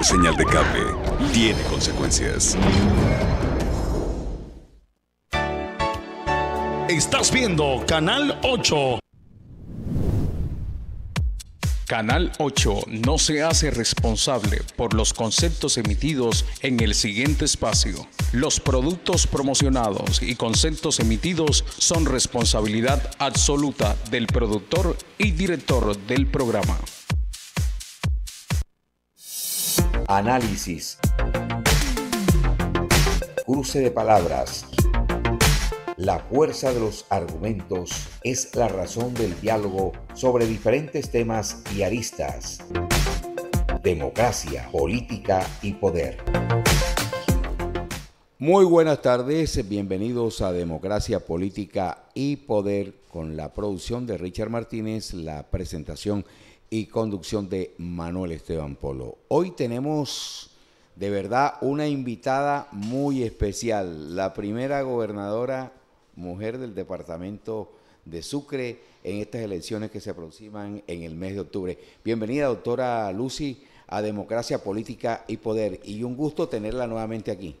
señal de cable tiene consecuencias. Estás viendo Canal 8. Canal 8 no se hace responsable por los conceptos emitidos en el siguiente espacio. Los productos promocionados y conceptos emitidos son responsabilidad absoluta del productor y director del programa. análisis, cruce de palabras. La fuerza de los argumentos es la razón del diálogo sobre diferentes temas y aristas. Democracia, política y poder. Muy buenas tardes, bienvenidos a Democracia, Política y Poder con la producción de Richard Martínez, la presentación y conducción de Manuel Esteban Polo. Hoy tenemos de verdad una invitada muy especial, la primera gobernadora mujer del departamento de Sucre en estas elecciones que se aproximan en el mes de octubre. Bienvenida, doctora Lucy, a Democracia Política y Poder y un gusto tenerla nuevamente aquí.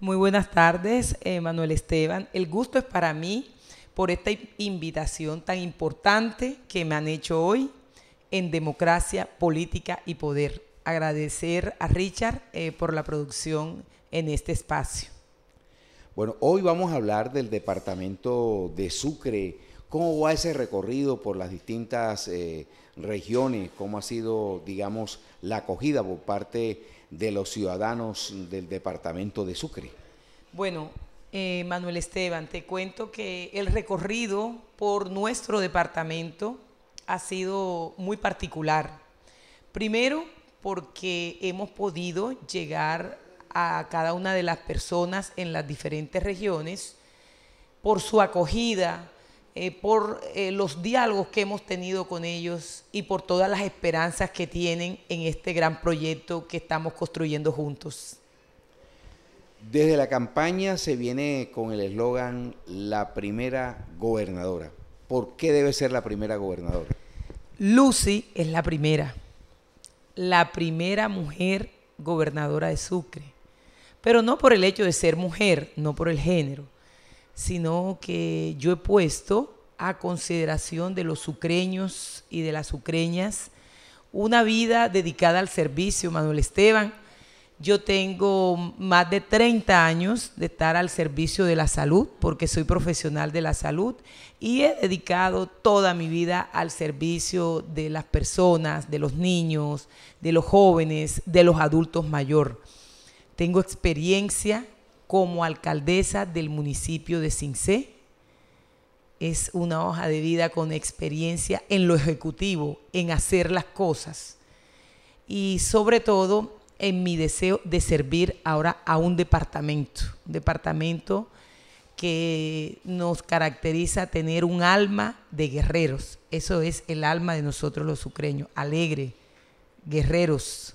Muy buenas tardes, eh, Manuel Esteban. El gusto es para mí por esta invitación tan importante que me han hecho hoy en democracia, política y poder. Agradecer a Richard eh, por la producción en este espacio. Bueno, hoy vamos a hablar del departamento de Sucre. ¿Cómo va ese recorrido por las distintas eh, regiones? ¿Cómo ha sido, digamos, la acogida por parte de los ciudadanos del departamento de Sucre? Bueno, eh, Manuel Esteban, te cuento que el recorrido por nuestro departamento ha sido muy particular. Primero, porque hemos podido llegar a cada una de las personas en las diferentes regiones por su acogida, eh, por eh, los diálogos que hemos tenido con ellos y por todas las esperanzas que tienen en este gran proyecto que estamos construyendo juntos. Desde la campaña se viene con el eslogan La primera gobernadora. ¿por qué debe ser la primera gobernadora? Lucy es la primera, la primera mujer gobernadora de Sucre, pero no por el hecho de ser mujer, no por el género, sino que yo he puesto a consideración de los sucreños y de las sucreñas una vida dedicada al servicio, Manuel Esteban, yo tengo más de 30 años de estar al servicio de la salud, porque soy profesional de la salud y he dedicado toda mi vida al servicio de las personas, de los niños, de los jóvenes, de los adultos mayor. Tengo experiencia como alcaldesa del municipio de Cincé. Es una hoja de vida con experiencia en lo ejecutivo, en hacer las cosas. Y sobre todo en mi deseo de servir ahora a un departamento, un departamento que nos caracteriza tener un alma de guerreros. Eso es el alma de nosotros los ucreños, alegre, guerreros,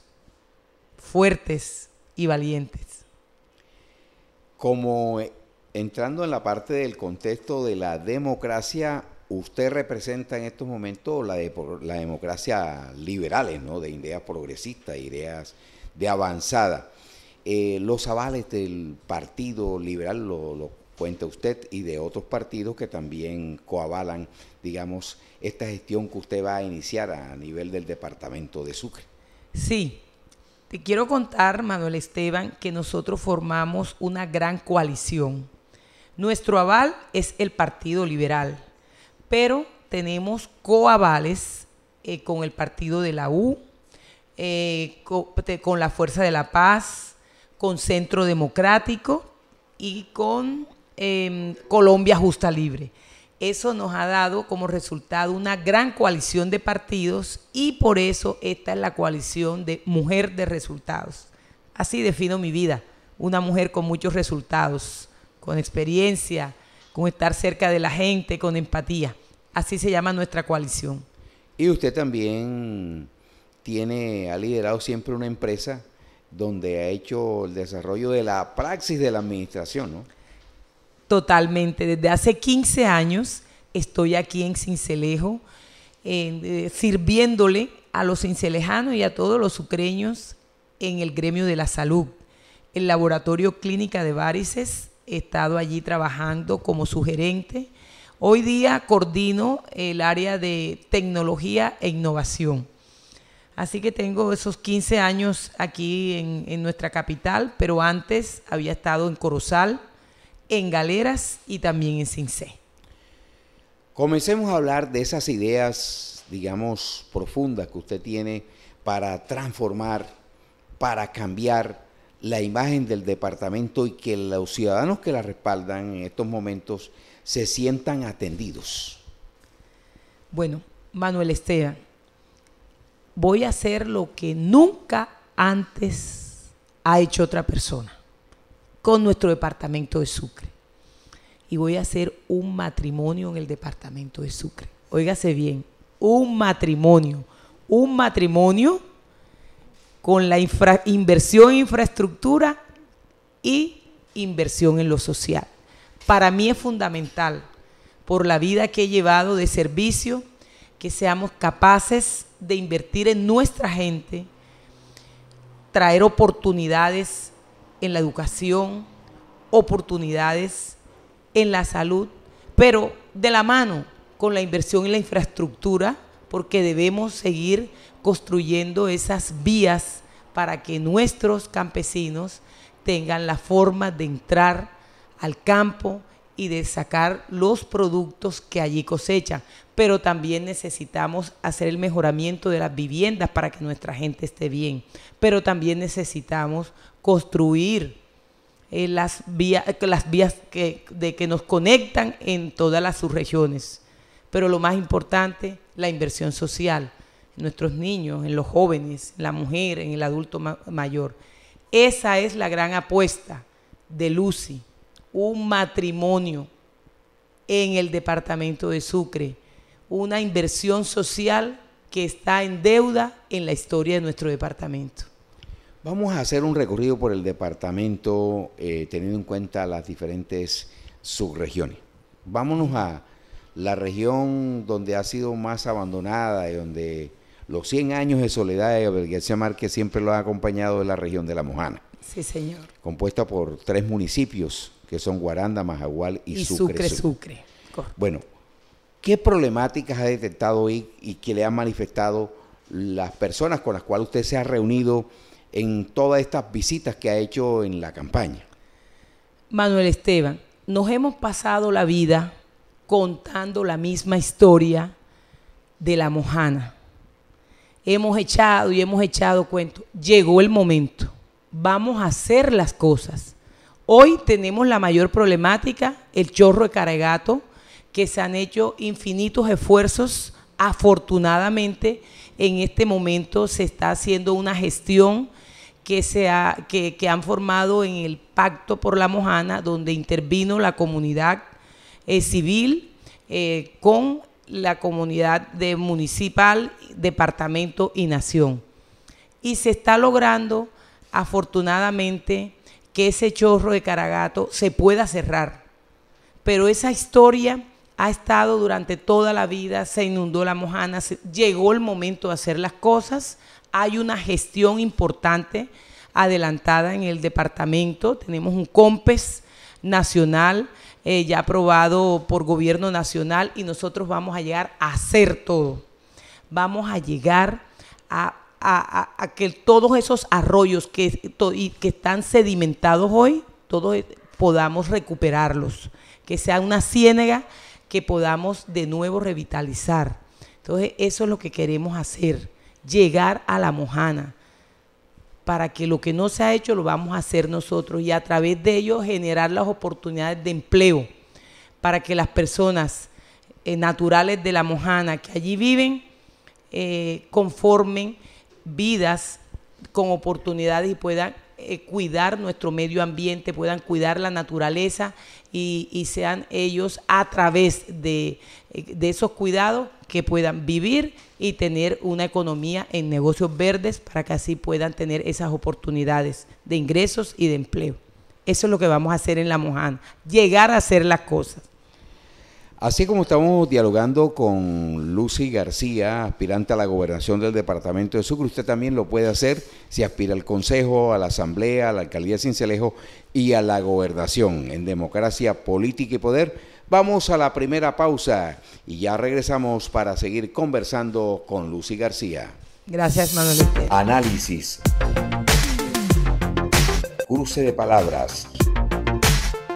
fuertes y valientes. Como eh, entrando en la parte del contexto de la democracia, usted representa en estos momentos la, la democracia liberales, ¿no? De ideas progresistas, ideas de avanzada. Eh, los avales del Partido Liberal lo, cuenta usted y de otros partidos que también coavalan, digamos, esta gestión que usted va a iniciar a nivel del departamento de Sucre. Sí, te quiero contar, Manuel Esteban, que nosotros formamos una gran coalición. Nuestro aval es el Partido Liberal, pero tenemos coavales eh, con el Partido de la U, eh, con, la Fuerza de la Paz, con Centro Democrático y con em, Colombia Justa Libre. Eso nos ha dado como resultado una gran coalición de partidos y por eso esta es la coalición de mujer de resultados. Así defino mi vida, una mujer con muchos resultados, con experiencia, con estar cerca de la gente, con empatía. Así se llama nuestra coalición. Y usted también tiene, ha liderado siempre una empresa donde ha hecho el desarrollo de la praxis de la administración, ¿no? Totalmente. Desde hace 15 años estoy aquí en Cincelejo, eh, sirviéndole a los cincelejanos y a todos los sucreños en el gremio de la salud. El laboratorio Clínica de Varices, he estado allí trabajando como su gerente. Hoy día coordino el área de tecnología e innovación. Así que tengo esos 15 años aquí en, nuestra capital, pero antes había estado en Corozal, en Galeras y también en Cincé. Comencemos a hablar de esas ideas, digamos, profundas que usted tiene para transformar, para cambiar la imagen del departamento y que los ciudadanos que la respaldan en estos momentos se sientan atendidos. Bueno, Manuel Estea voy a hacer lo que nunca antes ha hecho otra persona con nuestro departamento de Sucre. Y voy a hacer un matrimonio en el departamento de Sucre. Óigase bien, un matrimonio, un matrimonio con la inversión en infraestructura y inversión en lo social. Para mí es fundamental, por la vida que he llevado de servicio, que seamos capaces de invertir en nuestra gente, traer oportunidades en la educación, oportunidades en la salud, pero de la mano con la inversión en la infraestructura, porque debemos seguir construyendo esas vías para que nuestros campesinos tengan la forma de entrar al campo, y de sacar los productos que allí cosechan. Pero también necesitamos hacer el mejoramiento de las viviendas para que nuestra gente esté bien. Pero también necesitamos construir eh, eh, las, vías, las vías que, nos conectan en todas las subregiones. Pero lo más importante, la inversión social en nuestros niños, en los jóvenes, en la mujer, en el adulto mayor. Esa es la gran apuesta de Lucy un matrimonio en el departamento de Sucre, una inversión social que está en deuda en la historia de nuestro departamento. Vamos a hacer un recorrido por el departamento eh, teniendo en cuenta las diferentes subregiones. Vámonos a la región donde ha sido más abandonada y donde los 100 años de soledad de García Márquez siempre lo ha acompañado de la región de La Mojana. Sí, señor. Compuesta por tres municipios, que son Guaranda, Majagual y, Sucre. Sucre, Bueno, ¿qué problemáticas ha detectado hoy y que le han manifestado las personas con las cuales usted se ha reunido en todas estas visitas que ha hecho en la campaña? Manuel Esteban, nos hemos pasado la vida contando la misma historia de la mojana. Hemos echado y hemos echado cuentos. Llegó el momento. Vamos a hacer las cosas. Hoy tenemos la mayor problemática, el chorro de caregato, que se han hecho infinitos esfuerzos. Afortunadamente, en este momento se está haciendo una gestión que, se que, han formado en el Pacto por la Mojana, donde intervino la comunidad eh, civil eh, con la comunidad de municipal, departamento y nación. Y se está logrando, afortunadamente, que ese chorro de Caragato se pueda cerrar. Pero esa historia ha estado durante toda la vida, se inundó la mojana, llegó el momento de hacer las cosas, hay una gestión importante adelantada en el departamento, tenemos un COMPES nacional eh, ya aprobado por gobierno nacional y nosotros vamos a llegar a hacer todo, vamos a llegar a a, que todos esos arroyos que, están sedimentados hoy, todos eh, podamos recuperarlos, que sea una ciénaga que podamos de nuevo revitalizar. Entonces, eso es lo que queremos hacer, llegar a la mojana, para que lo que no se ha hecho lo vamos a hacer nosotros y a través de ello generar las oportunidades de empleo para que las personas eh, naturales de la mojana que allí viven eh, conformen vidas con oportunidades y puedan eh, cuidar nuestro medio ambiente, puedan cuidar la naturaleza y, sean ellos a través de, eh, de, esos cuidados que puedan vivir y tener una economía en negocios verdes para que así puedan tener esas oportunidades de ingresos y de empleo. Eso es lo que vamos a hacer en la Mojana, llegar a hacer las cosas. Así como estamos dialogando con Lucy García, aspirante a la gobernación del departamento de Sucre, usted también lo puede hacer si aspira al Consejo, a la Asamblea, a la Alcaldía de Cincelejo y a la gobernación en democracia, política y poder. Vamos a la primera pausa y ya regresamos para seguir conversando con Lucy García. Gracias, Manuel. Análisis. Cruce de palabras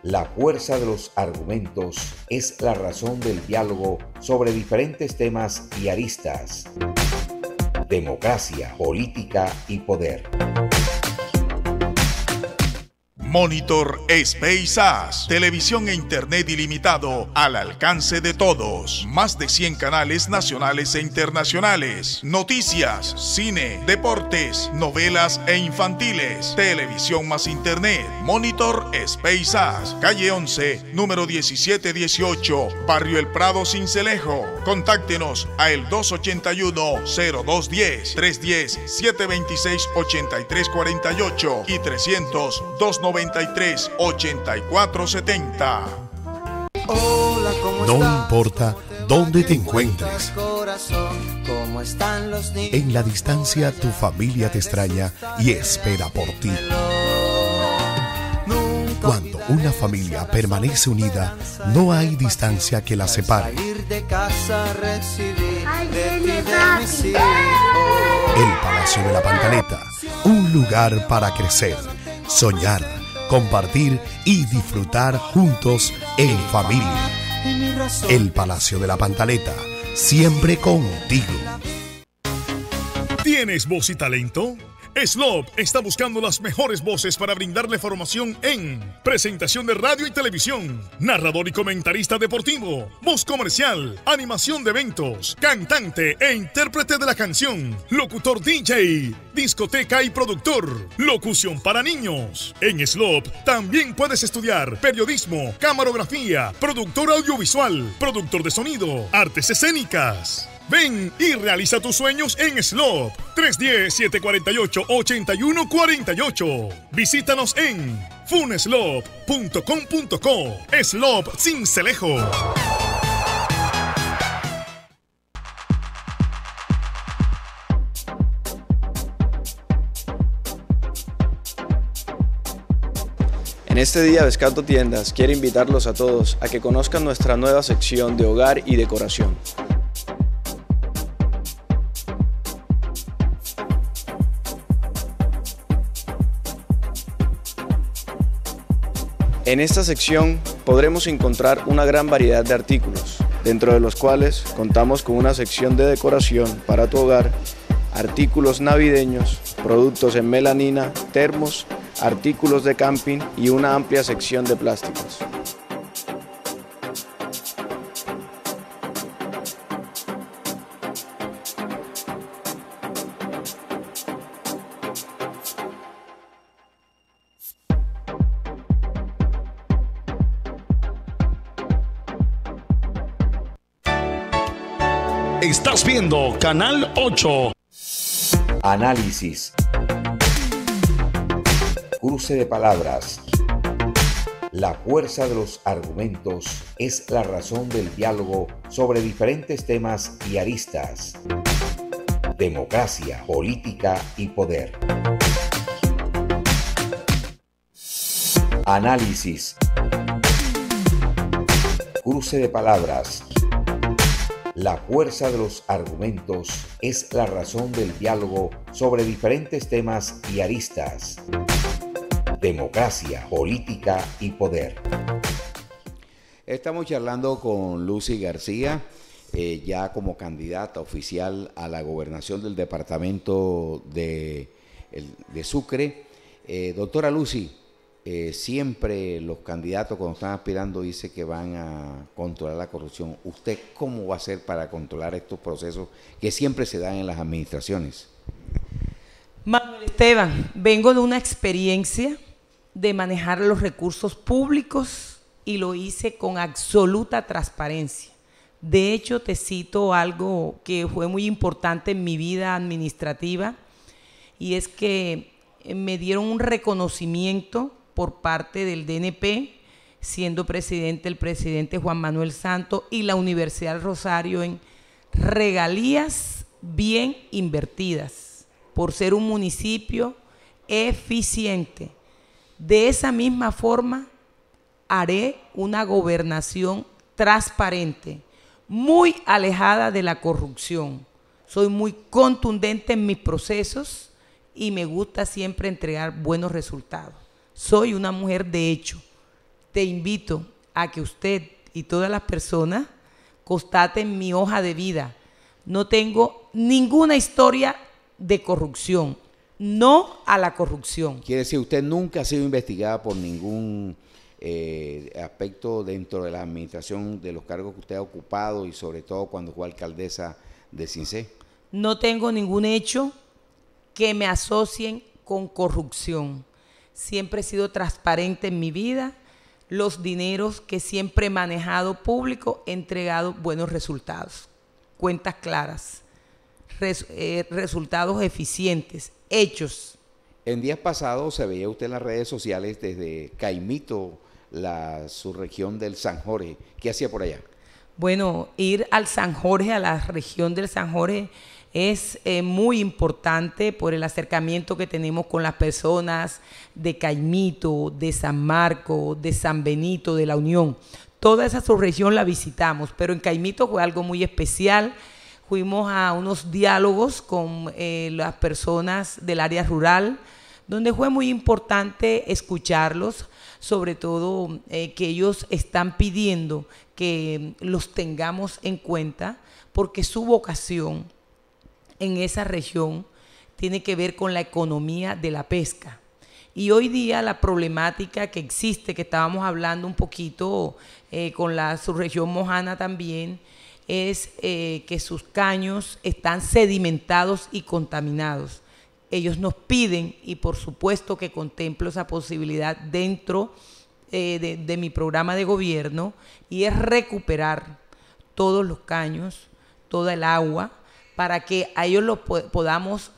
la fuerza de los argumentos es la razón del diálogo sobre diferentes temas y aristas. Democracia, política y poder. Monitor Space As, televisión e internet ilimitado al alcance de todos. Más de 100 canales nacionales e internacionales. Noticias, cine, deportes, novelas e infantiles. Televisión más internet. Monitor Space As, calle 11, número 1718, Barrio El Prado, Cincelejo. Contáctenos a el 281-0210, 310-726-8348 y 300 290 84 no importa dónde te encuentres. están En la distancia tu familia te extraña y espera por ti. Cuando una familia permanece unida, no hay distancia que la separe. El Palacio de la Pantaleta, un lugar para crecer, soñar compartir y disfrutar juntos en familia. El Palacio de la Pantaleta, siempre contigo. ¿Tienes voz y talento? Slop está buscando las mejores voces para brindarle formación en presentación de radio y televisión, narrador y comentarista deportivo, voz comercial, animación de eventos, cantante e intérprete de la canción, locutor DJ, discoteca y productor, locución para niños. En Slop también puedes estudiar periodismo, camarografía, productor audiovisual, productor de sonido, artes escénicas. Ven y realiza tus sueños en Slop 310-748-8148. Visítanos en funeslop.com.co. Slop celejo En este día descuento Tiendas quiero invitarlos a todos a que conozcan nuestra nueva sección de hogar y decoración En esta sección podremos encontrar una gran variedad de artículos, dentro de los cuales contamos con una sección de decoración para tu hogar, artículos navideños, productos en melanina, termos, artículos de camping y una amplia sección de plásticos. Canal 8. Análisis. Cruce de palabras. La fuerza de los argumentos es la razón del diálogo sobre diferentes temas y aristas. Democracia, política y poder. Análisis. Cruce de palabras. La fuerza de los argumentos es la razón del diálogo sobre diferentes temas y aristas. Democracia, política y poder. Estamos charlando con Lucy García, eh, ya como candidata oficial a la gobernación del departamento de, Sucre. Eh, doctora Lucy, eh, siempre los candidatos cuando están aspirando dicen que van a controlar la corrupción. ¿Usted cómo va a hacer para controlar estos procesos que siempre se dan en las administraciones? Manuel Esteban, vengo de una experiencia de manejar los recursos públicos y lo hice con absoluta transparencia. De hecho, te cito algo que fue muy importante en mi vida administrativa y es que me dieron un reconocimiento por parte del DNP, siendo presidente el presidente Juan Manuel Santos y la Universidad del Rosario en regalías bien invertidas por ser un municipio eficiente. De esa misma forma haré una gobernación transparente, muy alejada de la corrupción. Soy muy contundente en mis procesos y me gusta siempre entregar buenos resultados soy una mujer de hecho. Te invito a que usted y todas las personas constaten mi hoja de vida. No tengo ninguna historia de corrupción. No a la corrupción. Quiere decir, usted nunca ha sido investigada por ningún eh, aspecto dentro de la administración de los cargos que usted ha ocupado y sobre todo cuando fue alcaldesa de Cincé. No tengo ningún hecho que me asocien con corrupción siempre he sido transparente en mi vida, los dineros que siempre he manejado público he entregado buenos resultados, cuentas claras, eh, resultados eficientes, hechos. En días pasados se veía usted en las redes sociales desde Caimito, la región del San Jorge. ¿Qué hacía por allá? Bueno, ir al San Jorge, a la región del San Jorge, es eh, muy importante por el acercamiento que tenemos con las personas de Caimito, de San Marco, de San Benito, de la Unión. Toda esa subregión la visitamos, pero en Caimito fue algo muy especial. Fuimos a unos diálogos con eh, las personas del área rural, donde fue muy importante escucharlos, sobre todo eh, que ellos están pidiendo que los tengamos en cuenta porque su vocación en esa región tiene que ver con la economía de la pesca. Y hoy día la problemática que existe, que estábamos hablando un poquito eh, con la subregión mojana también, es eh, que sus caños están sedimentados y contaminados. Ellos nos piden, y por supuesto que contemplo esa posibilidad dentro eh, de mi programa de gobierno, y es recuperar todos los caños, toda el agua, para que a ellos lo podamos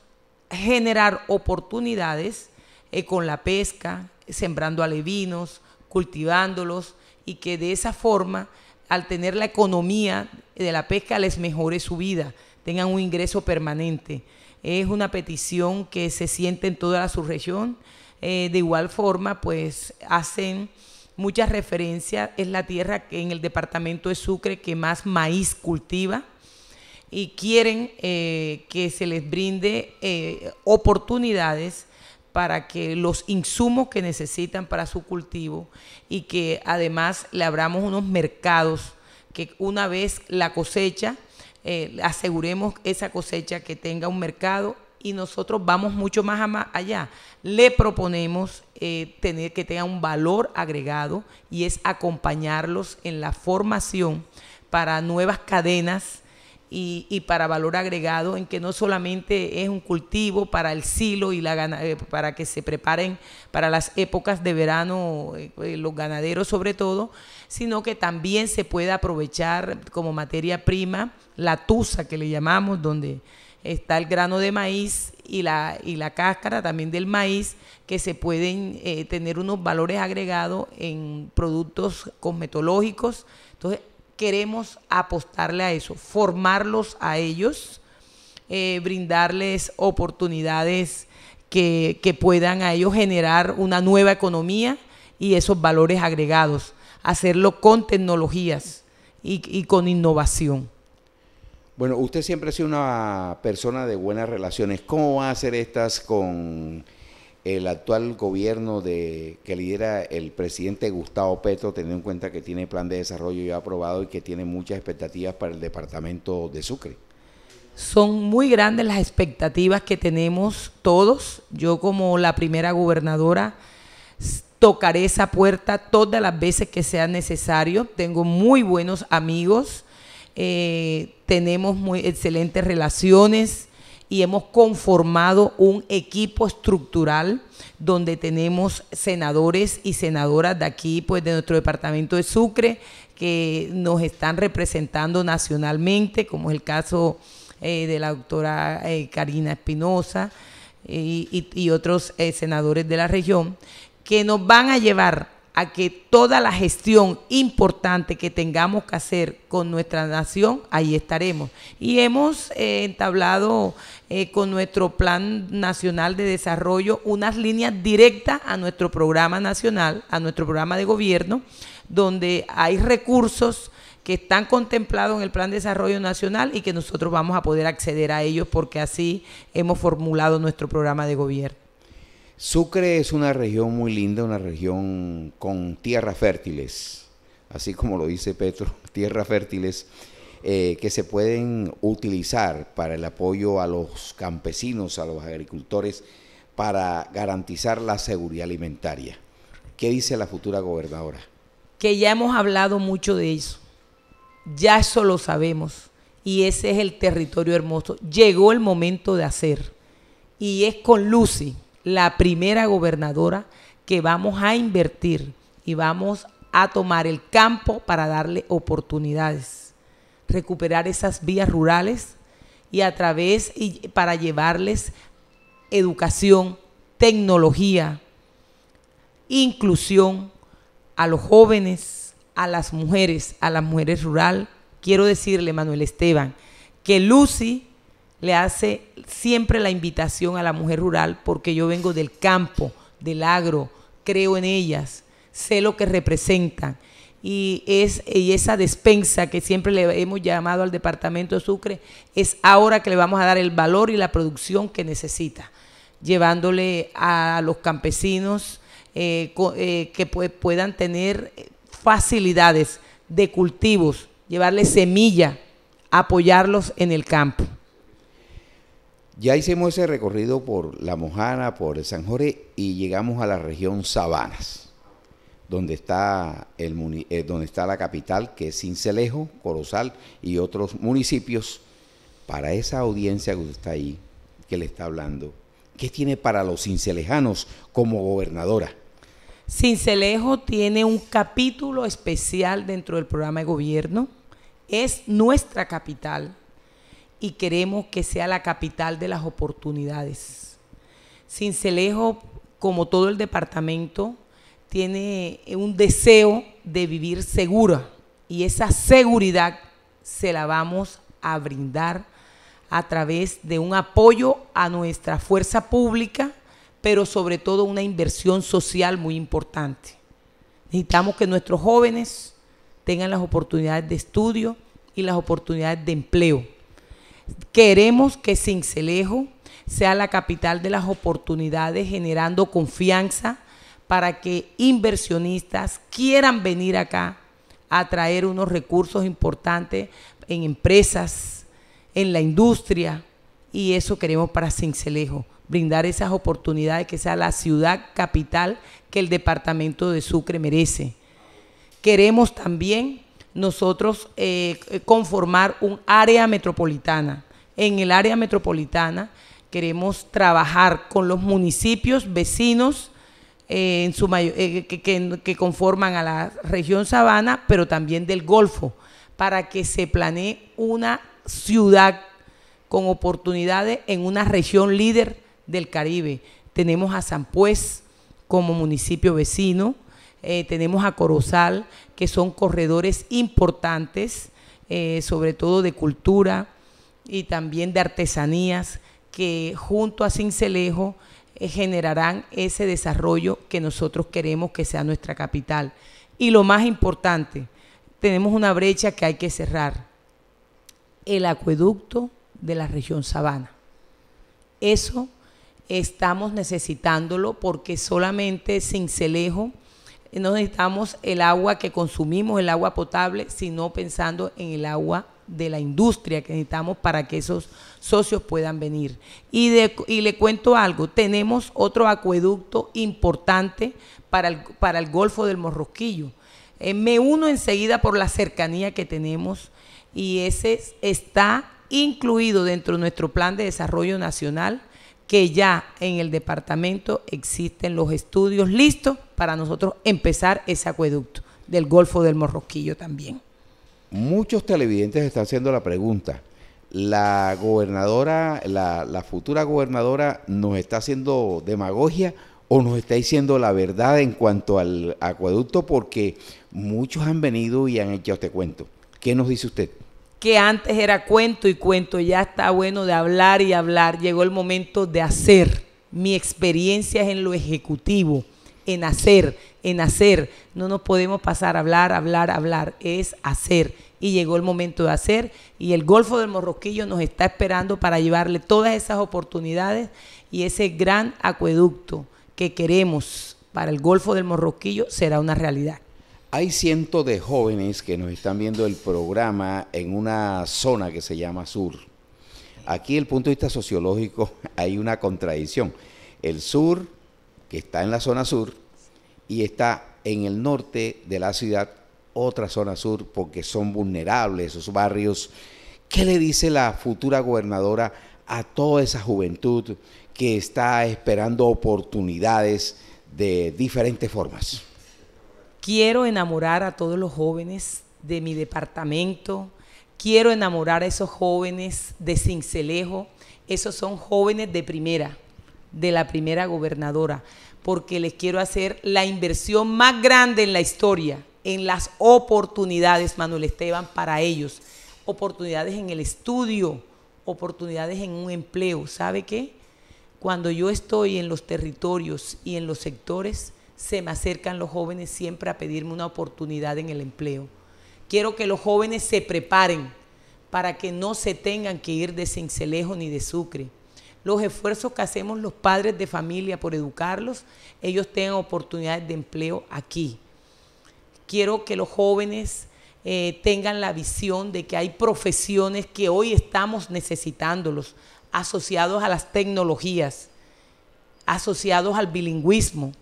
generar oportunidades eh, con la pesca, sembrando alevinos, cultivándolos y que de esa forma, al tener la economía de la pesca, les mejore su vida, tengan un ingreso permanente. Es una petición que se siente en toda la subregión. Eh, de igual forma, pues hacen muchas referencias. Es la tierra que en el departamento de Sucre que más maíz cultiva y quieren eh, que se les brinde eh, oportunidades para que los insumos que necesitan para su cultivo y que además le abramos unos mercados que una vez la cosecha, eh, aseguremos esa cosecha que tenga un mercado y nosotros vamos mucho más allá. Le proponemos tener que tenga un valor agregado y es acompañarlos en la formación para nuevas cadenas y, para valor agregado, en que no solamente es un cultivo para el silo y la eh, para que se preparen para las épocas de verano eh, eh, los ganaderos sobre todo, sino que también se puede aprovechar como materia prima la tusa que le llamamos, donde está el grano de maíz y la, y la cáscara también del maíz, que se pueden tener unos valores agregados en productos cosmetológicos. Entonces, queremos apostarle a eso, formarlos a ellos, eh, brindarles oportunidades que, puedan a ellos generar una nueva economía y esos valores agregados, hacerlo con tecnologías y, y, con innovación. Bueno, usted siempre ha sido una persona de buenas relaciones. ¿Cómo va a hacer estas con el actual gobierno de, que lidera el presidente Gustavo Petro, teniendo en cuenta que tiene plan de desarrollo ya aprobado y que tiene muchas expectativas para el departamento de Sucre? Son muy grandes las expectativas que tenemos todos. Yo como la primera gobernadora tocaré esa puerta todas las veces que sea necesario. Tengo muy buenos amigos, eh, tenemos muy excelentes relaciones y hemos conformado un equipo estructural donde tenemos senadores y senadoras de aquí, pues de nuestro departamento de Sucre, que nos están representando nacionalmente, como es el caso eh, de la doctora eh, Karina Espinosa eh, y, otros senadores de la región, que nos van a llevar a que toda la gestión importante que tengamos que hacer con nuestra nación, ahí estaremos. Y hemos eh, entablado eh, con nuestro Plan Nacional de Desarrollo unas líneas directas a nuestro programa nacional, a nuestro programa de gobierno, donde hay recursos que están contemplados en el Plan de Desarrollo Nacional y que nosotros vamos a poder acceder a ellos porque así hemos formulado nuestro programa de gobierno. Sucre es una región muy linda, una región con tierras fértiles, así como lo dice Petro, tierras fértiles eh, que se pueden utilizar para el apoyo a los campesinos, a los agricultores, para garantizar la seguridad alimentaria. ¿Qué dice la futura gobernadora? Que ya hemos hablado mucho de eso, ya eso lo sabemos y ese es el territorio hermoso. Llegó el momento de hacer y es con Lucy la primera gobernadora que vamos a invertir y vamos a tomar el campo para darle oportunidades, recuperar esas vías rurales y a través y para llevarles educación, tecnología, inclusión a los jóvenes, a las mujeres, a las mujeres rural. Quiero decirle, Manuel Esteban, que Lucy le hace siempre la invitación a la mujer rural porque yo vengo del campo, del agro, creo en ellas, sé lo que representan. Y, es, y esa despensa que siempre le hemos llamado al Departamento de Sucre, es ahora que le vamos a dar el valor y la producción que necesita, llevándole a los campesinos eh, eh, que puedan tener facilidades de cultivos, llevarles semilla, apoyarlos en el campo. Ya hicimos ese recorrido por La Mojana, por San Jorge y llegamos a la región Sabanas, donde está, el, eh, donde está la capital, que es Cincelejo, Corozal y otros municipios. Para esa audiencia que usted está ahí, que le está hablando, ¿qué tiene para los cincelejanos como gobernadora? Cincelejo tiene un capítulo especial dentro del programa de gobierno. Es nuestra capital y queremos que sea la capital de las oportunidades. Cincelejo, como todo el departamento, tiene un deseo de vivir segura y esa seguridad se la vamos a brindar a través de un apoyo a nuestra fuerza pública, pero sobre todo una inversión social muy importante. Necesitamos que nuestros jóvenes tengan las oportunidades de estudio y las oportunidades de empleo Queremos que Cincelejo sea la capital de las oportunidades, generando confianza para que inversionistas quieran venir acá a traer unos recursos importantes en empresas, en la industria, y eso queremos para Cincelejo, brindar esas oportunidades que sea la ciudad capital que el departamento de Sucre merece. Queremos también nosotros eh, conformar un área metropolitana. En el área metropolitana queremos trabajar con los municipios vecinos eh, en eh, que, que, conforman a la región sabana, pero también del Golfo, para que se planee una ciudad con oportunidades en una región líder del Caribe. Tenemos a San Pues como municipio vecino, eh, tenemos a Corozal, que son corredores importantes, eh, sobre todo de cultura y también de artesanías, que junto a Cincelejo eh, generarán ese desarrollo que nosotros queremos que sea nuestra capital. Y lo más importante, tenemos una brecha que hay que cerrar, el acueducto de la región sabana. Eso estamos necesitándolo porque solamente Cincelejo no necesitamos el agua que consumimos, el agua potable, sino pensando en el agua de la industria que necesitamos para que esos socios puedan venir. Y, y le cuento algo, tenemos otro acueducto importante para el, para el Golfo del Morrosquillo. Eh, me uno enseguida por la cercanía que tenemos y ese está incluido dentro de nuestro plan de desarrollo nacional que ya en el departamento existen los estudios listos para nosotros empezar ese acueducto del Golfo del Morroquillo también. Muchos televidentes están haciendo la pregunta. La gobernadora, la, futura gobernadora nos está haciendo demagogia o nos está diciendo la verdad en cuanto al acueducto porque muchos han venido y han hecho este cuento. ¿Qué nos dice usted? que antes era cuento y cuento, ya está bueno de hablar y hablar, llegó el momento de hacer. Mi experiencia es en lo ejecutivo, en hacer, en hacer. No nos podemos pasar a hablar, hablar, hablar, es hacer. Y llegó el momento de hacer y el Golfo del Morroquillo nos está esperando para llevarle todas esas oportunidades y ese gran acueducto que queremos para el Golfo del Morroquillo será una realidad. Hay cientos de jóvenes que nos están viendo el programa en una zona que se llama sur. Aquí, el punto de vista sociológico, hay una contradicción. El sur, que está en la zona sur, y está en el norte de la ciudad, otra zona sur, porque son vulnerables esos barrios. ¿Qué le dice la futura gobernadora a toda esa juventud que está esperando oportunidades de diferentes formas? Quiero enamorar a todos los jóvenes de mi departamento. Quiero enamorar a esos jóvenes de Cincelejo. Esos son jóvenes de primera, de la primera gobernadora, porque les quiero hacer la inversión más grande en la historia, en las oportunidades, Manuel Esteban, para ellos. Oportunidades en el estudio, oportunidades en un empleo. ¿Sabe qué? Cuando yo estoy en los territorios y en los sectores, se me acercan los jóvenes siempre a pedirme una oportunidad en el empleo. Quiero que los jóvenes se preparen para que no se tengan que ir de Cincelejo ni de Sucre. Los esfuerzos que hacemos los padres de familia por educarlos, ellos tengan oportunidades de empleo aquí. Quiero que los jóvenes eh, tengan la visión de que hay profesiones que hoy estamos necesitándolos, asociados a las tecnologías, asociados al bilingüismo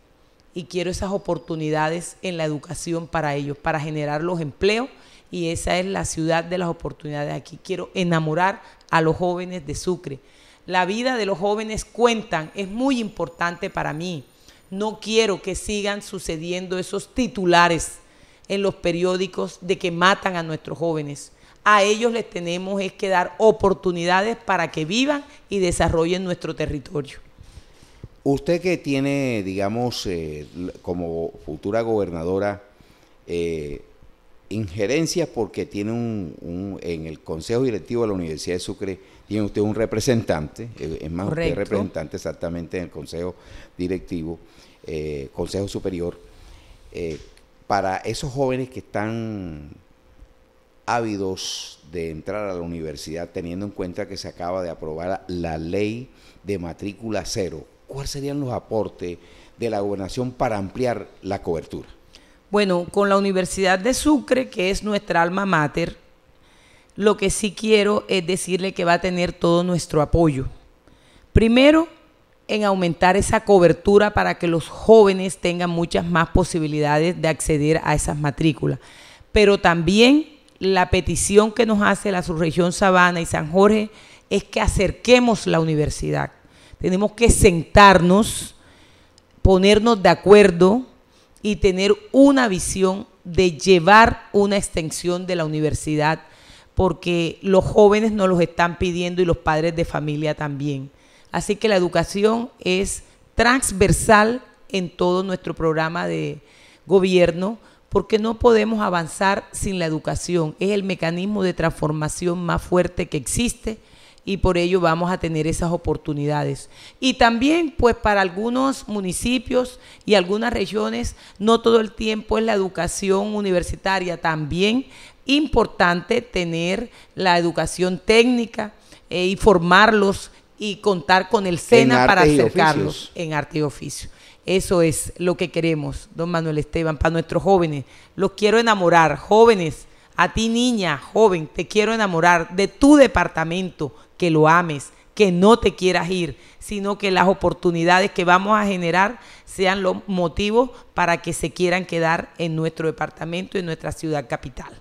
y quiero esas oportunidades en la educación para ellos, para generar los empleos y esa es la ciudad de las oportunidades. Aquí quiero enamorar a los jóvenes de Sucre. La vida de los jóvenes cuentan, es muy importante para mí. No quiero que sigan sucediendo esos titulares en los periódicos de que matan a nuestros jóvenes. A ellos les tenemos es que dar oportunidades para que vivan y desarrollen nuestro territorio. Usted que tiene, digamos, eh, como futura gobernadora, eh, injerencias porque tiene un, en el Consejo Directivo de la Universidad de Sucre, tiene usted un representante, eh, es más, un representante exactamente en el Consejo Directivo, Consejo Superior, para esos jóvenes que están ávidos de entrar a la universidad, teniendo en cuenta que se acaba de aprobar la ley de matrícula cero ¿cuáles serían los aportes de la gobernación para ampliar la cobertura? Bueno, con la Universidad de Sucre, que es nuestra alma mater, lo que sí quiero es decirle que va a tener todo nuestro apoyo. Primero, en aumentar esa cobertura para que los jóvenes tengan muchas más posibilidades de acceder a esas matrículas. Pero también la petición que nos hace la subregión Sabana y San Jorge es que acerquemos la universidad tenemos que sentarnos, ponernos de acuerdo y tener una visión de llevar una extensión de la universidad, porque los jóvenes nos los están pidiendo y los padres de familia también. Así que la educación es transversal en todo nuestro programa de gobierno, porque no podemos avanzar sin la educación. Es el mecanismo de transformación más fuerte que existe y por ello vamos a tener esas oportunidades. Y también, pues para algunos municipios y algunas regiones, no todo el tiempo es la educación universitaria, también importante tener la educación técnica eh, y formarlos y contar con el SENA para acercarlos en arte y oficio. Eso es lo que queremos, don Manuel Esteban, para nuestros jóvenes. Los quiero enamorar, jóvenes a ti niña, joven, te quiero enamorar de tu departamento, que lo ames, que no te quieras ir, sino que las oportunidades que vamos a generar sean los motivos para que se quieran quedar en nuestro departamento, en nuestra ciudad capital.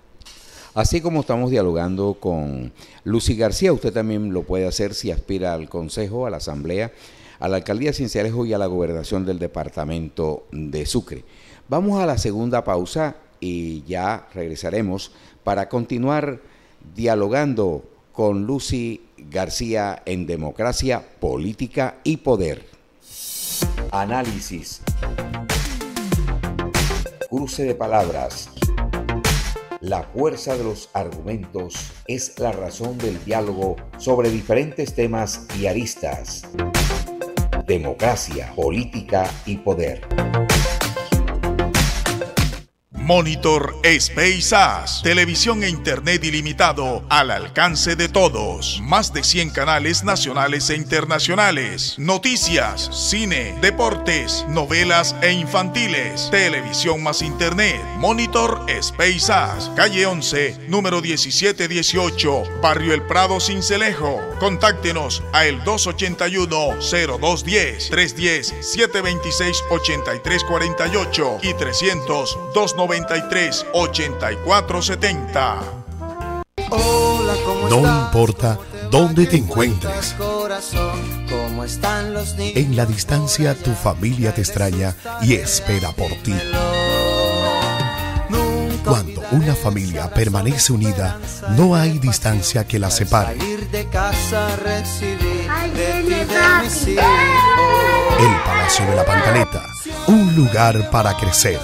Así como estamos dialogando con Lucy García, usted también lo puede hacer si aspira al Consejo, a la Asamblea, a la Alcaldía de y a la Gobernación del Departamento de Sucre. Vamos a la segunda pausa y ya regresaremos para continuar dialogando con Lucy García en Democracia, Política y Poder. Análisis. Cruce de palabras. La fuerza de los argumentos es la razón del diálogo sobre diferentes temas y aristas. Democracia, política y poder. Monitor Space As televisión e internet ilimitado al alcance de todos. Más de 100 canales nacionales e internacionales. Noticias, cine, deportes, novelas e infantiles. Televisión más internet. Monitor Space As calle 11, número 1718, Barrio El Prado Cincelejo. Contáctenos a el 281 0210 310 726 8348 y 300 290 93 84 70. no importa dónde te encuentres. En la distancia tu familia te extraña y espera por ti. Cuando una familia permanece unida, no hay distancia que la separe. El Palacio de la Pantaleta, un lugar para crecer,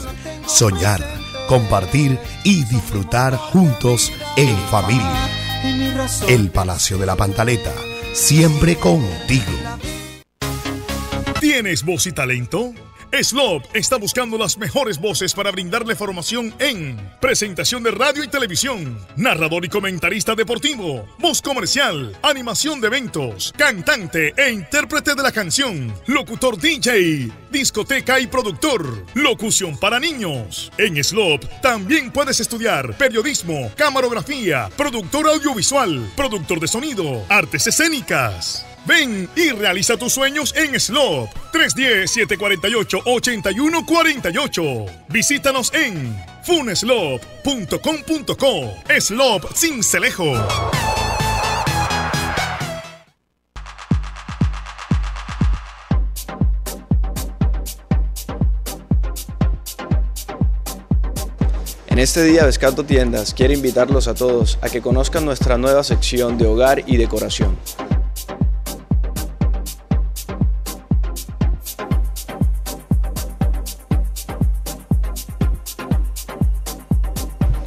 soñar compartir y disfrutar juntos en familia. El Palacio de la Pantaleta, siempre contigo. ¿Tienes voz y talento? Slop está buscando las mejores voces para brindarle formación en presentación de radio y televisión, narrador y comentarista deportivo, voz comercial, animación de eventos, cantante e intérprete de la canción, locutor DJ, discoteca y productor, locución para niños. En Slop también puedes estudiar periodismo, camarografía, productor audiovisual, productor de sonido, artes escénicas. Ven y realiza tus sueños en Slop 310-748-8148. Visítanos en funeslop.com.co. Slop celejo En este día de Descanto Tiendas quiero invitarlos a todos a que conozcan nuestra nueva sección de hogar y decoración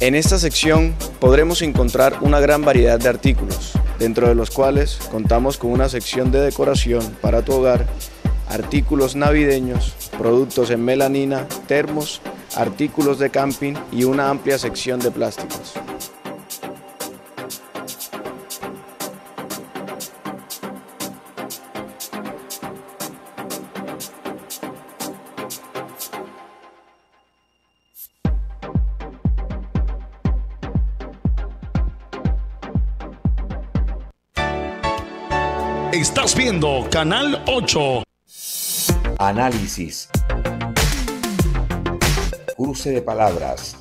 En esta sección podremos encontrar una gran variedad de artículos, dentro de los cuales contamos con una sección de decoración para tu hogar, artículos navideños, productos en melanina, termos, artículos de camping y una amplia sección de plásticos. Estás viendo Canal 8. Análisis. Cruce de palabras.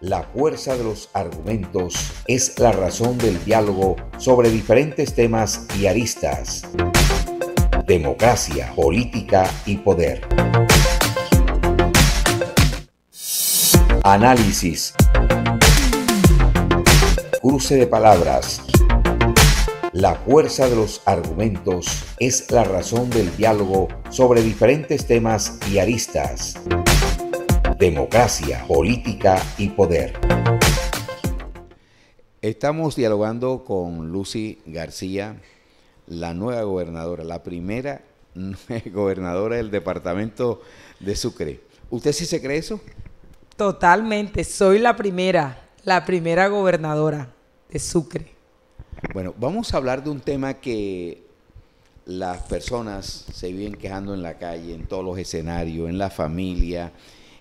La fuerza de los argumentos es la razón del diálogo sobre diferentes temas y aristas. Democracia, política y poder. Análisis. Cruce de palabras. La fuerza de los argumentos es la razón del diálogo sobre diferentes temas y aristas. Democracia, política y poder. Estamos dialogando con Lucy García, la nueva gobernadora, la primera gobernadora del departamento de Sucre. ¿Usted sí se cree eso? Totalmente, soy la primera, la primera gobernadora de Sucre. Bueno, vamos a hablar de un tema que las personas se viven quejando en la calle, en todos los escenarios, en la familia,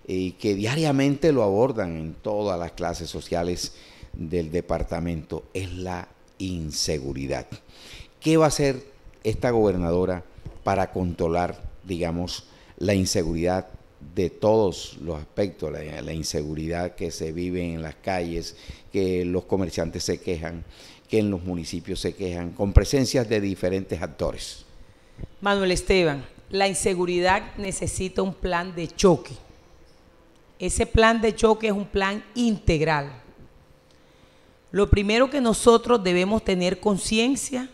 eh, y que diariamente lo abordan en todas las clases sociales del departamento, es la inseguridad. ¿Qué va a hacer esta gobernadora para controlar, digamos, la inseguridad de todos los aspectos, la inseguridad que se vive en las calles, que los comerciantes se quejan? que en los municipios se quejan, con presencias de diferentes actores. Manuel Esteban, la inseguridad necesita un plan de choque. Ese plan de choque es un plan integral. Lo primero que nosotros debemos tener conciencia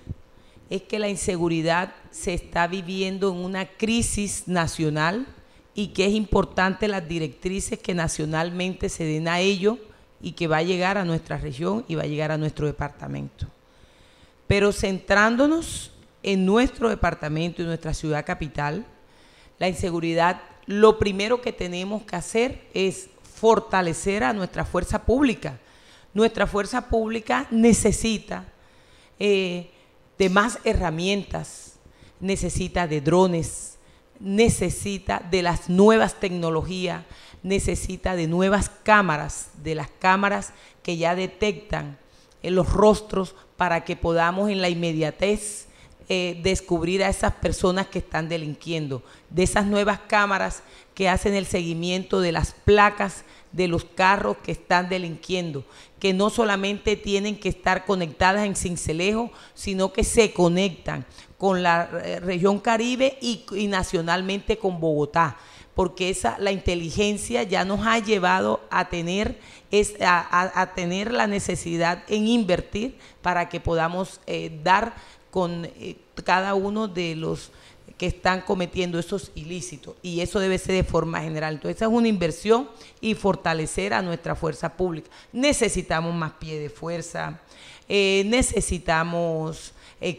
es que la inseguridad se está viviendo en una crisis nacional y que es importante las directrices que nacionalmente se den a ello y que va a llegar a nuestra región y va a llegar a nuestro departamento. Pero centrándonos en nuestro departamento y nuestra ciudad capital, la inseguridad, lo primero que tenemos que hacer es fortalecer a nuestra fuerza pública. Nuestra fuerza pública necesita eh, de más herramientas, necesita de drones, necesita de las nuevas tecnologías, necesita de nuevas cámaras, de las cámaras que ya detectan en eh, los rostros para que podamos en la inmediatez eh, descubrir a esas personas que están delinquiendo, de esas nuevas cámaras que hacen el seguimiento de las placas de los carros que están delinquiendo, que no solamente tienen que estar conectadas en Cincelejo, sino que se conectan con la eh, región Caribe y nacionalmente con Bogotá porque esa, la inteligencia ya nos ha llevado a tener, a, tener la necesidad en invertir para que podamos eh, dar con eh, cada uno de los que están cometiendo esos ilícitos y eso debe ser de forma general. Entonces esa es una inversión y fortalecer a nuestra fuerza pública. Necesitamos más pie de fuerza, eh, necesitamos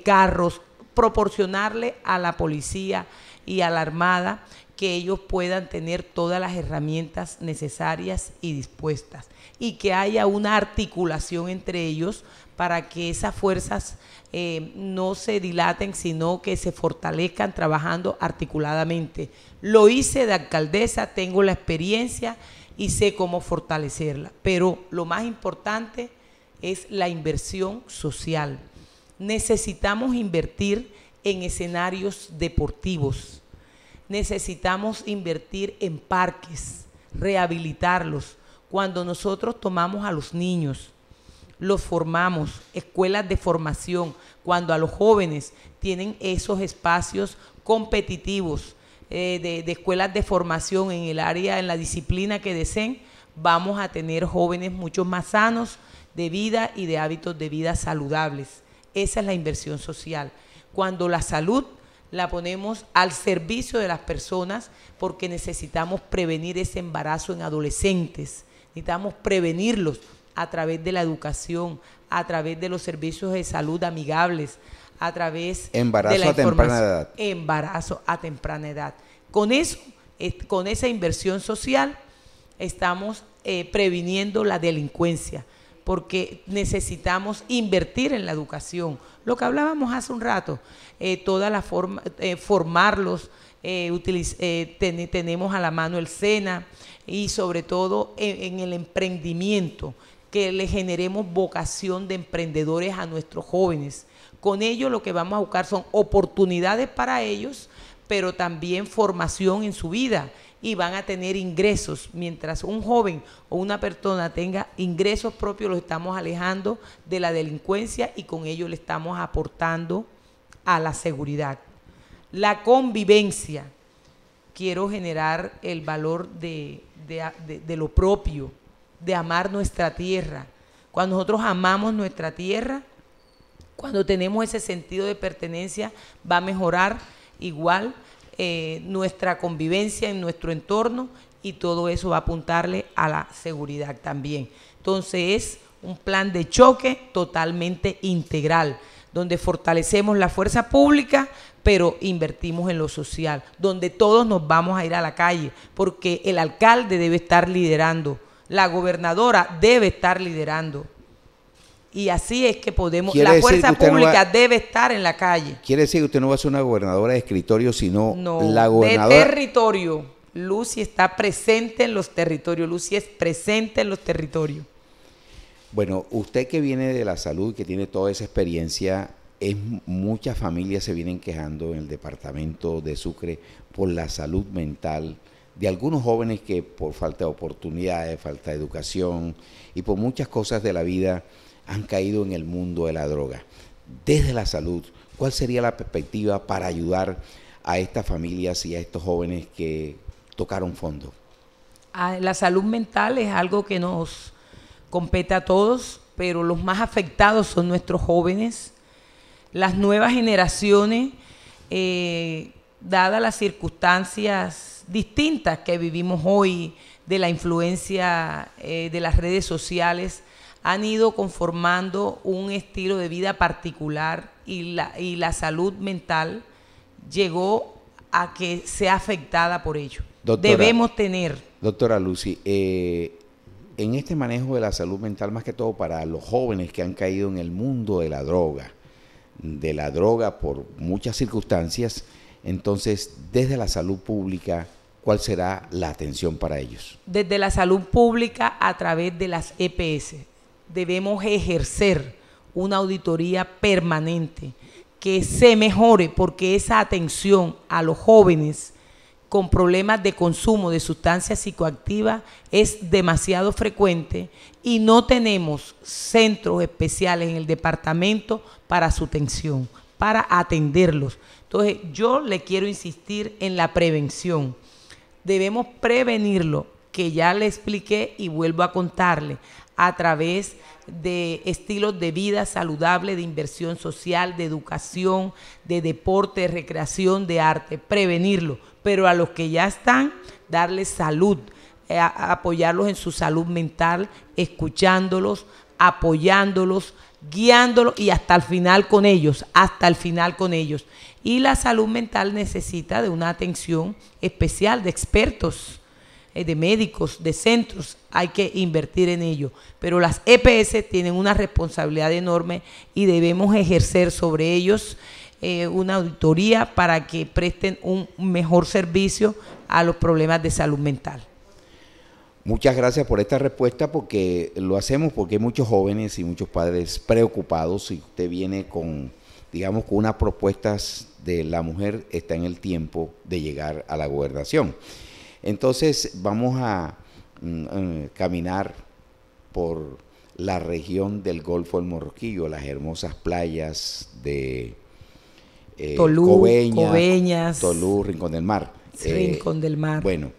carros, proporcionarle a la policía y a la Armada que ellos puedan tener todas las herramientas necesarias y dispuestas y que haya una articulación entre ellos para que esas fuerzas eh, no se dilaten, sino que se fortalezcan trabajando articuladamente. Lo hice de alcaldesa, tengo la experiencia y sé cómo fortalecerla, pero lo más importante es la inversión social. Necesitamos invertir en escenarios deportivos necesitamos invertir en parques, rehabilitarlos. Cuando nosotros tomamos a los niños, los formamos, escuelas de formación, cuando a los jóvenes tienen esos espacios competitivos eh, de, de escuelas de formación en el área, en la disciplina que deseen, vamos a tener jóvenes mucho más sanos de vida y de hábitos de vida saludables. Esa es la inversión social. Cuando la salud la ponemos al servicio de las personas porque necesitamos prevenir ese embarazo en adolescentes, necesitamos prevenirlos a través de la educación, a través de los servicios de salud amigables, a través de la a temprana edad. Embarazo a temprana edad. Con eso, con esa inversión social, estamos eh, previniendo la delincuencia, porque necesitamos invertir en la educación. Lo que hablábamos hace un rato, todas eh, toda la forma, eh, formarlos, eh, tenemos a la mano el SENA y sobre todo en, el emprendimiento, que le generemos vocación de emprendedores a nuestros jóvenes. Con ello lo que vamos a buscar son oportunidades para ellos, pero también formación en su vida y van a tener ingresos. Mientras un joven o una persona tenga ingresos propios, los estamos alejando de la delincuencia y con ello le estamos aportando a la seguridad. La convivencia. Quiero generar el valor de, lo propio, de amar nuestra tierra. Cuando nosotros amamos nuestra tierra, cuando tenemos ese sentido de pertenencia, va a mejorar igual eh, nuestra convivencia en nuestro entorno y todo eso va a apuntarle a la seguridad también. Entonces es un plan de choque totalmente integral donde fortalecemos la fuerza pública, pero invertimos en lo social, donde todos nos vamos a ir a la calle, porque el alcalde debe estar liderando, la gobernadora debe estar liderando. Y así es que podemos, la fuerza pública debe estar en la calle. Quiere decir que usted no va a ser una gobernadora de escritorio, sino la gobernadora. De territorio. Lucy está presente en los territorios, Lucy es presente en los territorios. Bueno, usted que viene de la salud, y que tiene toda esa experiencia, es, muchas familias se vienen quejando en el departamento de Sucre por la salud mental de algunos jóvenes que por falta de oportunidades, falta de educación y por muchas cosas de la vida han caído en el mundo de la droga. Desde la salud, ¿cuál sería la perspectiva para ayudar a estas familias y a estos jóvenes que tocaron fondo? Ah, la salud mental es algo que nos compete a todos, pero los más afectados son nuestros jóvenes, las nuevas generaciones, eh, dadas las circunstancias distintas que vivimos hoy de la influencia eh, de las redes sociales, han ido conformando un estilo de vida particular y la, y la salud mental llegó a que sea afectada por ello. Debemos tener. Doctora Lucy, eh, en este manejo de la salud mental, más que todo para los jóvenes que han caído en el mundo de la droga, de la droga por muchas circunstancias, entonces desde la salud pública, ¿cuál será la atención para ellos? Desde la salud pública a través de las EPS debemos ejercer una auditoría permanente que se mejore porque esa atención a los jóvenes con problemas de consumo de sustancias psicoactivas es demasiado frecuente y no tenemos centros especiales en el departamento para su atención, para atenderlos. Entonces, yo le quiero insistir en la prevención. Debemos prevenirlo, que ya le expliqué y vuelvo a contarle, a través de estilos de vida saludable, de inversión social, de educación, de deporte, de recreación, de arte, prevenirlo pero a los que ya están, darles salud, eh, apoyarlos en su salud mental, escuchándolos, apoyándolos, guiándolos y hasta el final con ellos, hasta el final con ellos. Y la salud mental necesita de una atención especial de expertos, eh, de médicos, de centros. Hay que invertir en ello. Pero las EPS tienen una responsabilidad enorme y debemos ejercer sobre ellos eh, una auditoría para que presten un mejor servicio a los problemas de salud mental. Muchas gracias por esta respuesta porque lo hacemos porque hay muchos jóvenes y muchos padres preocupados si usted viene con, digamos, con unas propuestas de la mujer, está en el tiempo de llegar a la gobernación. Entonces vamos a mm, eh, caminar por la región del Golfo del Morroquillo, las hermosas playas de eh, Tolú, Tolú, Rincón del Mar. Rincón del Mar. Eh, bueno,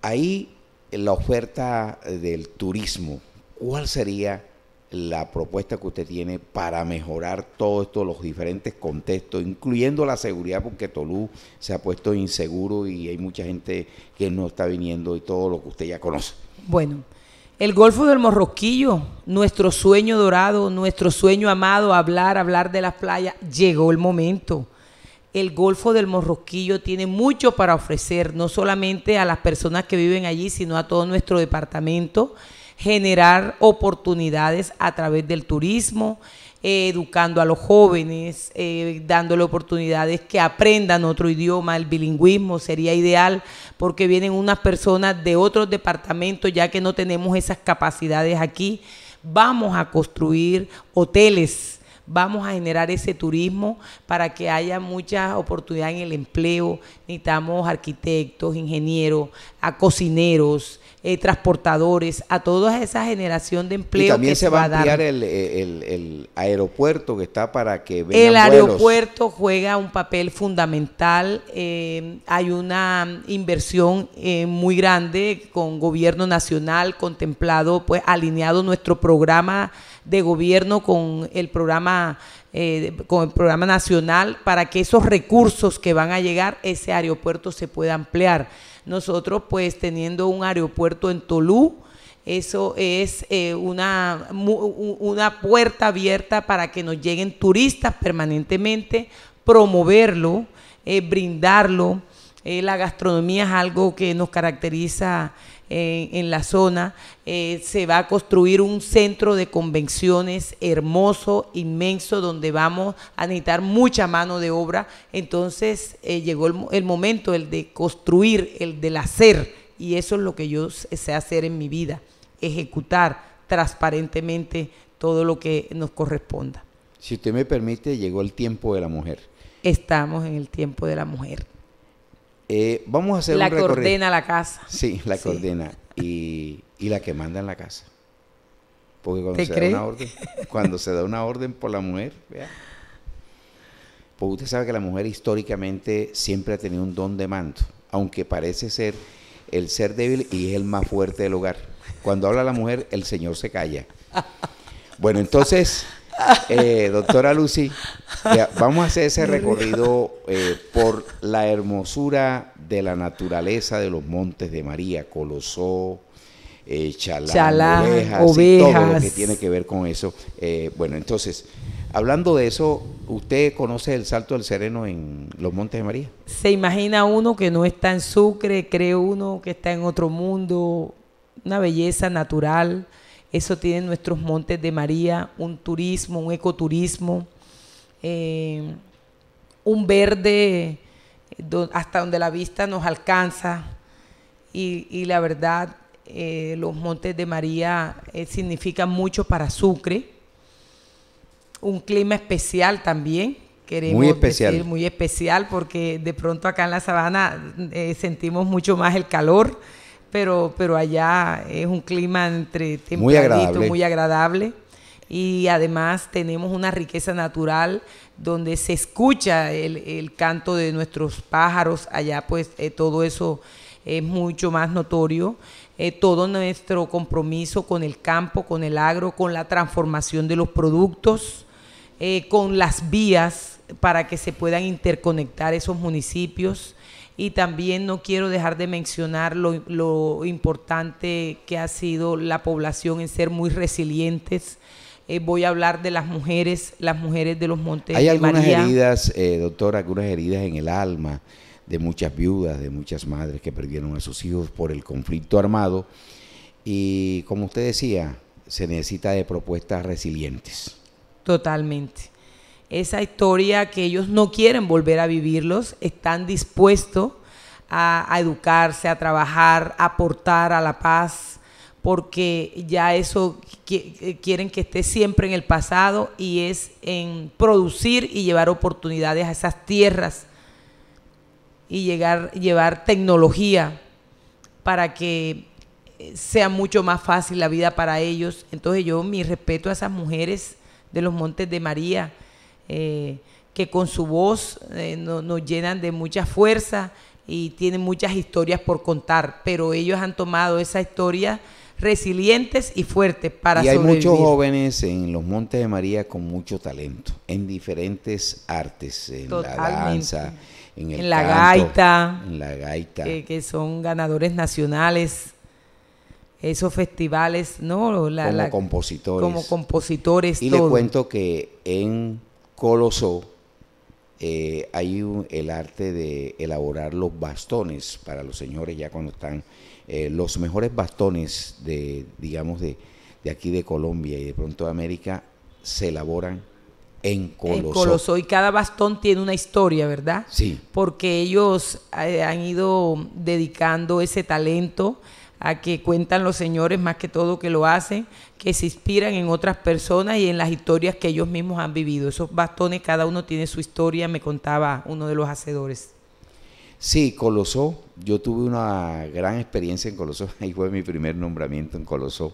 ahí la oferta del turismo, ¿cuál sería la propuesta que usted tiene para mejorar todos esto, los diferentes contextos, incluyendo la seguridad, porque Tolú se ha puesto inseguro y hay mucha gente que no está viniendo y todo lo que usted ya conoce? Bueno. El Golfo del Morroquillo, nuestro sueño dorado, nuestro sueño amado, hablar, hablar de las playas, llegó el momento. El Golfo del Morroquillo tiene mucho para ofrecer, no solamente a las personas que viven allí, sino a todo nuestro departamento, generar oportunidades a través del turismo, eh, educando a los jóvenes, eh, dándole oportunidades que aprendan otro idioma, el bilingüismo sería ideal porque vienen unas personas de otros departamentos ya que no tenemos esas capacidades aquí. Vamos a construir hoteles vamos a generar ese turismo para que haya muchas oportunidades en el empleo. Necesitamos arquitectos, ingenieros, a cocineros, eh, transportadores, a toda esa generación de empleo. también que se, va a ampliar el, aeropuerto que está para que vengan El aeropuerto juega un papel fundamental. Eh, hay una inversión eh, muy grande con gobierno nacional contemplado, pues alineado nuestro programa de gobierno con el programa con el programa nacional para que esos recursos que van a llegar, ese aeropuerto se pueda ampliar. Nosotros pues teniendo un aeropuerto en Tolú, eso es eh, una, una puerta abierta para que nos lleguen turistas permanentemente, promoverlo, eh, brindarlo. Eh, la gastronomía es algo que nos caracteriza en la zona. Eh, se va a construir un centro de convenciones hermoso, inmenso, donde vamos a necesitar mucha mano de obra. Entonces eh, llegó el, el, momento, el de construir, el del hacer. Y eso es lo que yo sé hacer en mi vida, ejecutar transparentemente todo lo que nos corresponda. Si usted me permite, llegó el tiempo de la mujer. Estamos en el tiempo de la mujer. Eh, vamos a hacer la un recorrido. La coordena la casa. Sí, la que coordena. Y, la que manda en la casa. Porque cuando se da una orden, cuando se da una orden por la mujer, ¿vea? Pues usted sabe que la mujer históricamente siempre ha tenido un don de mando, aunque parece ser el ser débil y es el más fuerte del hogar. Cuando habla la mujer, el Señor se calla. Bueno, entonces eh, doctora Lucy, vamos a hacer ese recorrido eh, por la hermosura de la naturaleza de los montes de María, Colosó, eh, ovejas, Y todo lo que tiene que ver con eso. Eh, bueno, entonces, hablando de eso, ¿usted conoce el Salto del Sereno en los montes de María? Se imagina uno que no está en Sucre, cree uno que está en otro mundo, una belleza natural eso tienen nuestros Montes de María, un turismo, un ecoturismo, eh, un verde hasta donde la vista nos alcanza. Y, la verdad, eh, los Montes de María eh, significan mucho para Sucre. Un clima especial también, queremos muy especial. decir muy especial, porque de pronto acá en la sabana sentimos mucho más el calor pero, pero allá es un clima entre muy agradable. Muy agradable y además tenemos una riqueza natural donde se escucha el, canto de nuestros pájaros, allá pues eh, todo eso es mucho más notorio, eh, todo nuestro compromiso con el campo, con el agro, con la transformación de los productos, eh, con las vías para que se puedan interconectar esos municipios y también no quiero dejar de mencionar lo, importante que ha sido la población en ser muy resilientes. Eh, voy a hablar de las mujeres, las mujeres de los Montes. Hay algunas heridas, eh, doctor, algunas heridas en el alma de muchas viudas, de muchas madres que perdieron a sus hijos por el conflicto armado. Y como usted decía, se necesita de propuestas resilientes. Totalmente esa historia que ellos no quieren volver a vivirlos, están dispuestos a, educarse, a trabajar, a aportar a la paz, porque ya eso eh, quieren que esté siempre en el pasado y es en producir y llevar oportunidades a esas tierras y llegar, llevar tecnología para que eh, sea mucho más fácil la vida para ellos. Entonces yo mi respeto a esas mujeres de los Montes de María, eh, que con su voz eh, nos llenan de mucha fuerza y tienen muchas historias por contar, pero ellos han tomado esa historia resilientes y fuertes para y hay muchos jóvenes en los Montes de María con mucho talento en diferentes artes en la danza en, el la gaita en la gaita eh, que, son ganadores nacionales esos festivales no la, como compositores como compositores y todo. le cuento que en Coloso, eh, hay el arte de elaborar los bastones para los señores ya cuando están eh, los mejores bastones de digamos de, de, aquí de Colombia y de pronto de América se elaboran en Coloso. y cada bastón tiene una historia, ¿verdad? Sí. Porque ellos eh, han ido dedicando ese talento a que cuentan los señores más que todo que lo hacen, que se inspiran en otras personas y en las historias que ellos mismos han vivido. Esos bastones, cada uno tiene su historia, me contaba uno de los hacedores. Sí, Colosó. Yo tuve una gran experiencia en Colosó. Ahí fue mi primer nombramiento en Colosó.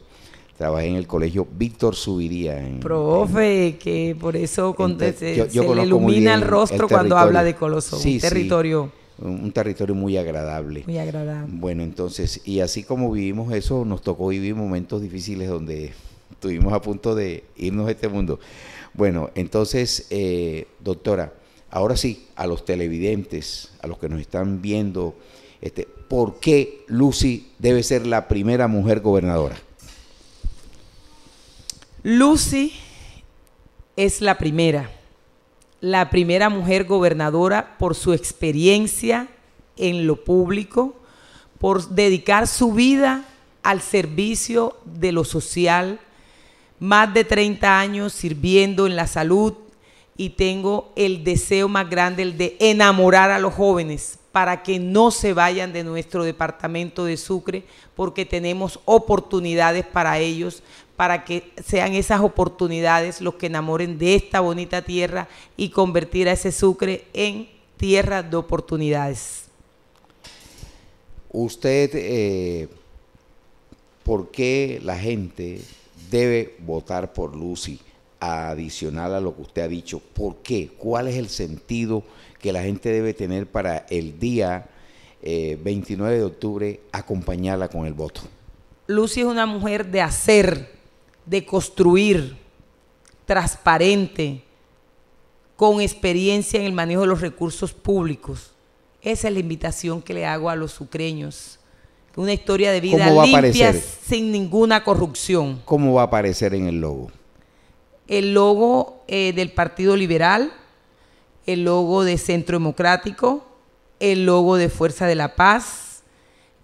Trabajé en el colegio Víctor Subiría. En, Profe, que por eso se, le ilumina el rostro cuando habla de Colosó. un territorio un territorio muy agradable. Muy agradable. Bueno, entonces, y así como vivimos eso, nos tocó vivir momentos difíciles donde estuvimos a punto de irnos a este mundo. Bueno, entonces, eh, doctora, ahora sí, a los televidentes, a los que nos están viendo, este, ¿por qué Lucy debe ser la primera mujer gobernadora? Lucy es la primera la primera mujer gobernadora por su experiencia en lo público, por dedicar su vida al servicio de lo social, más de 30 años sirviendo en la salud y tengo el deseo más grande, el de enamorar a los jóvenes para que no se vayan de nuestro departamento de Sucre, porque tenemos oportunidades para ellos, para que sean esas oportunidades los que enamoren de esta bonita tierra y convertir a ese Sucre en tierra de oportunidades. Usted, eh, ¿por qué la gente debe votar por Lucy? Adicional a lo que usted ha dicho, ¿por qué? ¿Cuál es el sentido que la gente debe tener para el día 29 eh, de octubre acompañarla con el voto? Lucy es una mujer de hacer, de construir, transparente, con experiencia en el manejo de los recursos públicos. Esa es la invitación que le hago a los ucreños. Una historia de vida limpia, sin ninguna corrupción. ¿Cómo va a aparecer en el logo? El logo eh, del Partido Liberal, el logo de Centro Democrático, el logo de Fuerza de la Paz,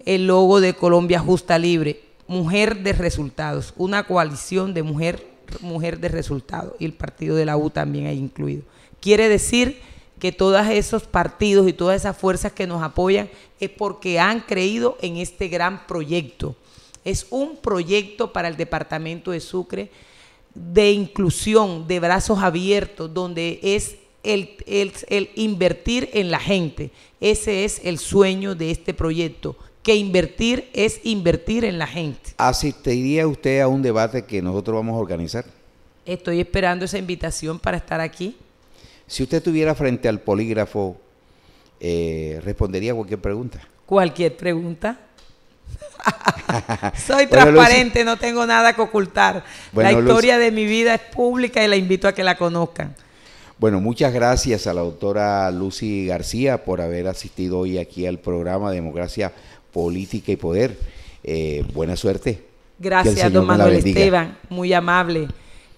el logo de Colombia Justa Libre. Mujer de Resultados, una coalición de mujer, mujer de Resultados, y el partido de la U también ha incluido. Quiere decir que todos esos partidos y todas esas fuerzas que nos apoyan es porque han creído en este gran proyecto. Es un proyecto para el departamento de Sucre de inclusión, de brazos abiertos, donde es el, invertir en la gente. Ese es el sueño de este proyecto que invertir es invertir en la gente. ¿Asistiría usted a un debate que nosotros vamos a organizar? Estoy esperando esa invitación para estar aquí. Si usted estuviera frente al polígrafo, eh, ¿respondería cualquier pregunta? Cualquier pregunta. Soy transparente, no tengo nada que ocultar. la historia de mi vida es pública y la invito a que la conozcan. Bueno, muchas gracias a la doctora Lucy García por haber asistido hoy aquí al programa Democracia política y poder. Eh, buena suerte. Gracias, don Manuel Esteban, muy amable.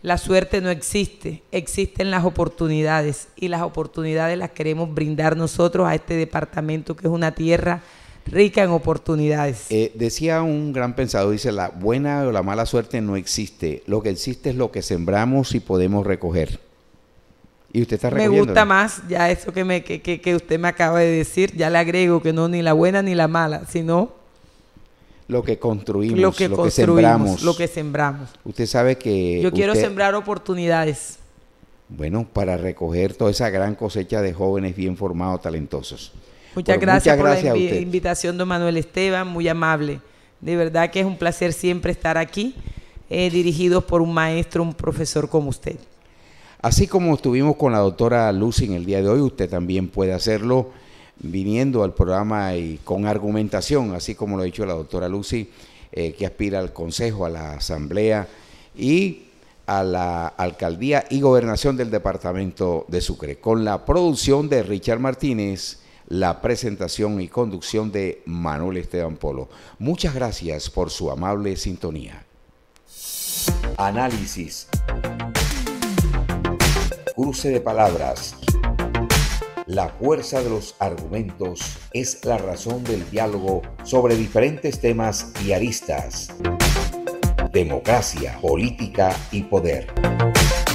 La suerte no existe, existen las oportunidades y las oportunidades las queremos brindar nosotros a este departamento que es una tierra rica en oportunidades. Eh, decía un gran pensador, dice, la buena o la mala suerte no existe, lo que existe es lo que sembramos y podemos recoger usted Me gusta más ya eso que, me, que, usted me acaba de decir. Ya le agrego que no ni la buena ni la mala, sino... Lo que construimos, lo que, sembramos. Lo que sembramos. Usted sabe que... Yo quiero sembrar oportunidades. Bueno, para recoger toda esa gran cosecha de jóvenes bien formados, talentosos. Muchas, pues, gracias, por la invitación, don Manuel Esteban, muy amable. De verdad que es un placer siempre estar aquí, eh, dirigidos por un maestro, un profesor como usted. Así como estuvimos con la doctora Lucy en el día de hoy, usted también puede hacerlo viniendo al programa y con argumentación, así como lo ha dicho la doctora Lucy, eh, que aspira al Consejo, a la Asamblea y a la Alcaldía y Gobernación del Departamento de Sucre, con la producción de Richard Martínez, la presentación y conducción de Manuel Esteban Polo. Muchas gracias por su amable sintonía. Análisis cruce de palabras. La fuerza de los argumentos es la razón del diálogo sobre diferentes temas y aristas. Democracia, política y poder.